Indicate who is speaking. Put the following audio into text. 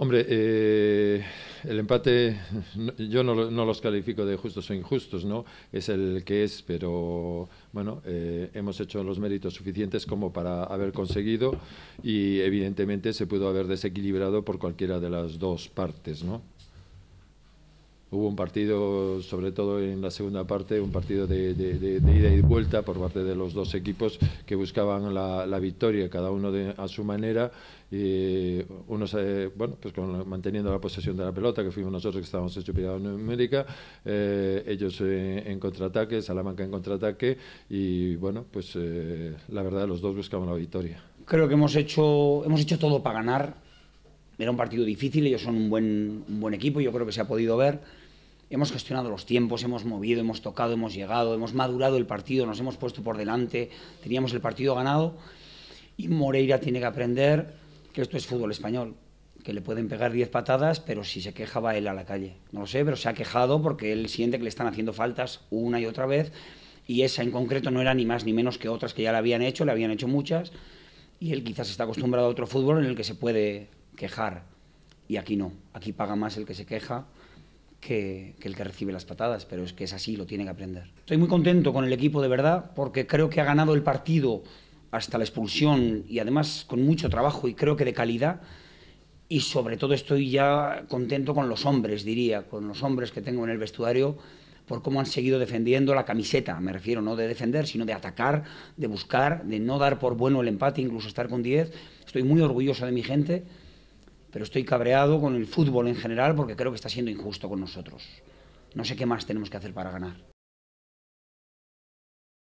Speaker 1: Hombre, eh, el empate yo no, los califico de justos o injustos, ¿no? Es el que es, pero bueno, eh, hemos hecho los méritos suficientes como para haber conseguido y evidentemente se pudo haber desequilibrado por cualquiera de las dos partes, ¿no? Hubo un partido, sobre todo en la segunda parte, un partido de, ida y vuelta por parte de los dos equipos que buscaban la, victoria, cada uno a su manera. Y unos, eh, bueno, pues manteniendo la posesión de la pelota, que fuimos nosotros que estábamos superados en América, eh, ellos en contraataque, Salamanca en contraataque, y bueno, pues eh, la verdad, los dos buscaban la victoria.
Speaker 2: Creo que hemos hecho, hemos hecho todo para ganar era un partido difícil, ellos son un buen, un buen equipo, yo creo que se ha podido ver. Hemos gestionado los tiempos, hemos movido, hemos tocado, hemos llegado, hemos madurado el partido, nos hemos puesto por delante, teníamos el partido ganado. Y Moreira tiene que aprender que esto es fútbol español, que le pueden pegar 10 patadas, pero si se queja va él a la calle. No lo sé, pero se ha quejado porque él siente que le están haciendo faltas una y otra vez. Y esa en concreto no era ni más ni menos que otras que ya le habían hecho, le habían hecho muchas. Y él quizás está acostumbrado a otro fútbol en el que se puede quejar. Y aquí no, aquí paga más el que se queja que, el que recibe las patadas, pero es que es así, lo tiene que aprender. Estoy muy contento con el equipo de verdad porque creo que ha ganado el partido hasta la expulsión y además con mucho trabajo y creo que de calidad. Y sobre todo estoy ya contento con los hombres, diría, con los hombres que tengo en el vestuario por cómo han seguido defendiendo la camiseta, me refiero no de defender, sino de atacar, de buscar, de no dar por bueno el empate, incluso estar con 10. Estoy muy orgulloso de mi gente pero estoy cabreado con el fútbol en general porque creo que está siendo injusto con nosotros. No sé qué más tenemos que hacer para ganar.